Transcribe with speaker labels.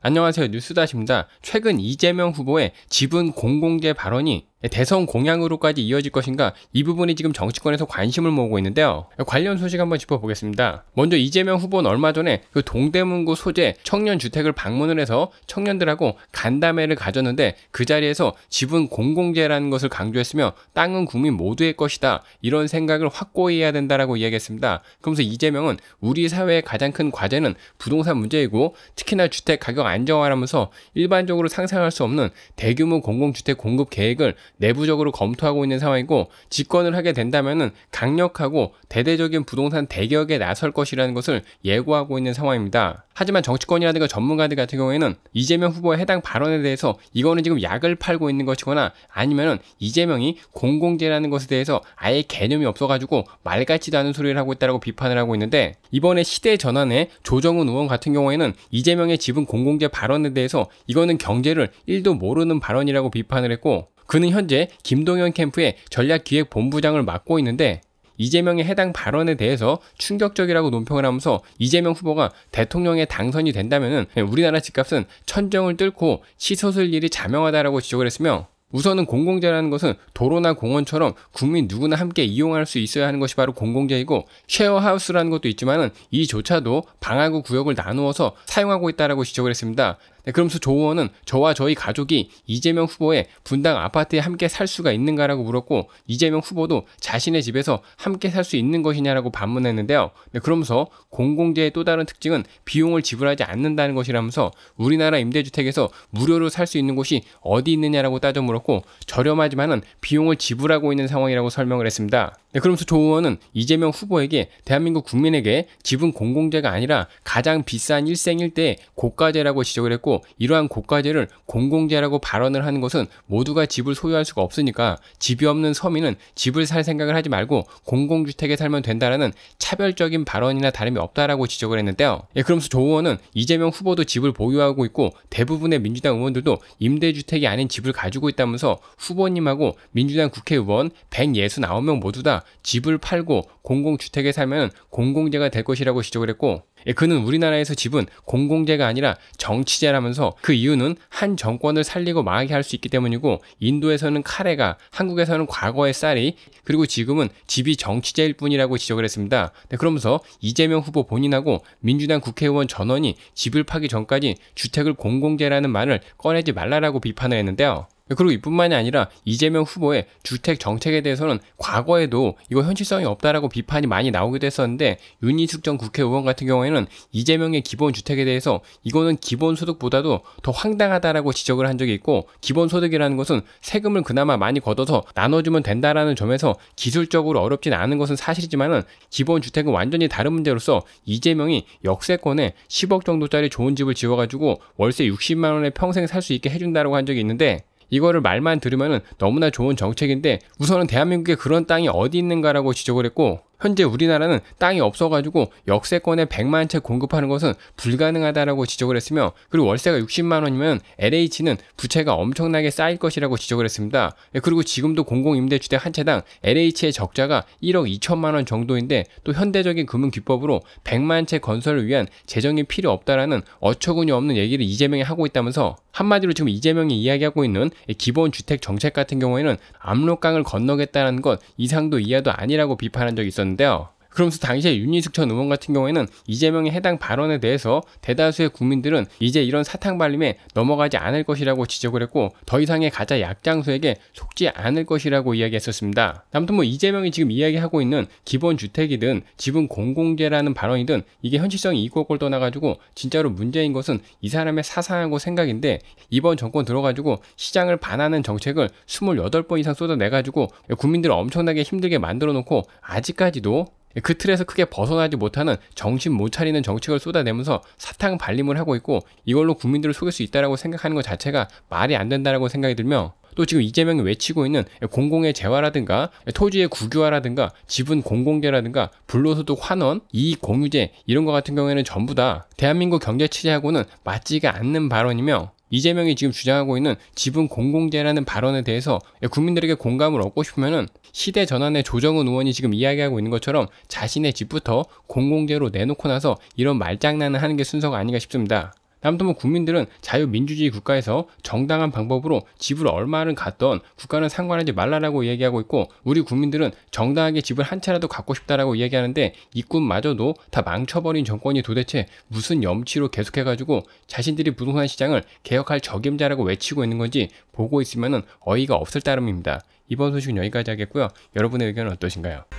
Speaker 1: 안녕하세요. 뉴스다십니다. 최근 이재명 후보의 지분 공공개 발언이 네, 대선 공약으로까지 이어질 것인가 이 부분이 지금 정치권에서 관심을 모으고 있는데요. 관련 소식 한번 짚어보겠습니다. 먼저 이재명 후보는 얼마 전에 그 동대문구 소재 청년 주택을 방문을 해서 청년들하고 간담회를 가졌는데 그 자리에서 지분 공공재라는 것을 강조했으며 땅은 국민 모두의 것이다 이런 생각을 확고히 해야 된다라고 이야기했습니다. 그러면서 이재명은 우리 사회의 가장 큰 과제는 부동산 문제이고 특히나 주택 가격 안정화라면서 일반적으로 상상할 수 없는 대규모 공공주택 공급 계획을 내부적으로 검토하고 있는 상황이고 집권을 하게 된다면 강력하고 대대적인 부동산 대격에 나설 것이라는 것을 예고하고 있는 상황입니다. 하지만 정치권이라든가 전문가들 같은 경우에는 이재명 후보의 해당 발언에 대해서 이거는 지금 약을 팔고 있는 것이거나 아니면 이재명이 공공재라는 것에 대해서 아예 개념이 없어가지고 말 같지도 않은 소리를 하고 있다고 비판을 하고 있는데 이번에 시대 전환에 조정훈 의원 같은 경우에는 이재명의 지분 공공재 발언에 대해서 이거는 경제를 1도 모르는 발언이라고 비판을 했고 그는 현재 김동현 캠프의 전략기획본부장을 맡고 있는데 이재명의 해당 발언에 대해서 충격적이라고 논평을 하면서 이재명 후보가 대통령에 당선이 된다면 우리나라 집값은 천정을 뚫고 치솟을 일이 자명하다라고 지적을 했으며 우선은 공공재라는 것은 도로나 공원처럼 국민 누구나 함께 이용할 수 있어야 하는 것이 바로 공공재이고 쉐어하우스라는 것도 있지만 이조차도 방하구 구역을 나누어서 사용하고 있다라고 지적을 했습니다. 네, 그러면서 조원은 저와 저희 가족이 이재명 후보의 분당 아파트에 함께 살 수가 있는가라고 물었고 이재명 후보도 자신의 집에서 함께 살 수 있는 것이냐라고 반문했는데요. 네, 그러면서 공공재의 또 다른 특징은 비용을 지불하지 않는다는 것이라면서 우리나라 임대주택에서 무료로 살 수 있는 곳이 어디 있느냐라고 따져 물었고 저렴하지만은 비용을 지불하고 있는 상황이라고 설명을 했습니다. 네, 그러면서 조 의원은 이재명 후보에게 대한민국 국민에게 지분 공공재가 아니라 가장 비싼 일생일대 고가재라고 지적을 했고 이러한 고가재를 공공재라고 발언을 하는 것은 모두가 집을 소유할 수가 없으니까 집이 없는 서민은 집을 살 생각을 하지 말고 공공주택에 살면 된다라는 차별적인 발언이나 다름이 없다라고 지적을 했는데요. 예, 그러면서 조 의원은 이재명 후보도 집을 보유하고 있고 대부분의 민주당 의원들도 임대주택이 아닌 집을 가지고 있다면서 후보님하고 민주당 국회의원 169명 모두 다 집을 팔고 공공주택에 살면 공공재가 될 것이라고 지적을 했고 예, 그는 우리나라에서 집은 공공재가 아니라 정치재라면서 그 이유는 한 정권을 살리고 망하게 할 수 있기 때문이고 인도에서는 카레가 한국에서는 과거의 쌀이 그리고 지금은 집이 정치재일 뿐이라고 지적을 했습니다. 네, 그러면서 이재명 후보 본인하고 민주당 국회의원 전원이 집을 파기 전까지 주택을 공공재라는 말을 꺼내지 말라라고 비판을 했는데요. 그리고 이뿐만이 아니라 이재명 후보의 주택 정책에 대해서는 과거에도 이거 현실성이 없다라고 비판이 많이 나오기도 했었는데 윤희숙 전 국회의원 같은 경우에는 이재명의 기본 주택에 대해서 이거는 기본 소득보다도 더 황당하다라고 지적을 한 적이 있고 기본 소득이라는 것은 세금을 그나마 많이 걷어서 나눠주면 된다라는 점에서 기술적으로 어렵진 않은 것은 사실이지만은 기본 주택은 완전히 다른 문제로서 이재명이 역세권에 10억 정도짜리 좋은 집을 지어가지고 월세 60만 원에 평생 살 수 있게 해준다라고 한 적이 있는데 이거를 말만 들으면 너무나 좋은 정책인데 우선은 대한민국에 그런 땅이 어디 있는가라고 지적을 했고 현재 우리나라는 땅이 없어가지고 역세권에 100만 채 공급하는 것은 불가능하다라고 지적을 했으며 그리고 월세가 60만 원이면 LH는 부채가 엄청나게 쌓일 것이라고 지적을 했습니다. 예, 그리고 지금도 공공임대주택 한 채당 LH의 적자가 1억 2천만 원 정도인데 또 현대적인 금융 기법으로 100만 채 건설을 위한 재정이 필요 없다라는 어처구니 없는 얘기를 이재명이 하고 있다면서 한마디로 지금 이재명이 이야기하고 있는 기본 주택 정책 같은 경우에는 압록강을 건너겠다는 것 이상도 이하도 아니라고 비판한 적이 있었는데 되는데요. 그러면서 당시에 윤희숙 전 의원 같은 경우에는 이재명의 해당 발언에 대해서 대다수의 국민들은 이제 이런 사탕 발림에 넘어가지 않을 것이라고 지적을 했고 더 이상의 가짜 약장수에게 속지 않을 것이라고 이야기했었습니다. 아무튼 뭐 이재명이 지금 이야기하고 있는 기본 주택이든 지분 공공재라는 발언이든 이게 현실성이 있고 없고 떠나가지고 진짜로 문제인 것은 이 사람의 사상하고 생각인데 이번 정권 들어가지고 시장을 반하는 정책을 28번 이상 쏟아내가지고 국민들을 엄청나게 힘들게 만들어 놓고 아직까지도 그 틀에서 크게 벗어나지 못하는 정신 못 차리는 정책을 쏟아내면서 사탕 발림을 하고 있고 이걸로 국민들을 속일 수 있다라고 생각하는 것 자체가 말이 안 된다라고 생각이 들며 또 지금 이재명이 외치고 있는 공공의 재화라든가 토지의 국유화라든가 지분 공공재라든가 불로소득 환원, 이익 공유제 이런 것 같은 경우에는 전부 다 대한민국 경제 체제하고는 맞지가 않는 발언이며 이재명이 지금 주장하고 있는 지분 공공재라는 발언에 대해서 국민들에게 공감을 얻고 싶으면 시대 전환의 조정은 의원이 지금 이야기하고 있는 것처럼 자신의 집부터 공공재로 내놓고 나서 이런 말장난을 하는 게 순서가 아닌가 싶습니다. 아무튼 뭐 국민들은 자유민주주의 국가에서 정당한 방법으로 집을 얼마를 갖던 국가는 상관하지 말라라고 얘기하고 있고 우리 국민들은 정당하게 집을 한 채라도 갖고 싶다라고 얘기하는데 이꿈마저도다 망쳐버린 정권이 도대체 무슨 염치로 계속해가지고 자신들이 부동산 시장을 개혁할 적임자라고 외치고 있는 건지 보고 있으면 어이가 없을 따름입니다. 이번 소식은 여기까지 하겠고요. 여러분의 의견은 어떠신가요?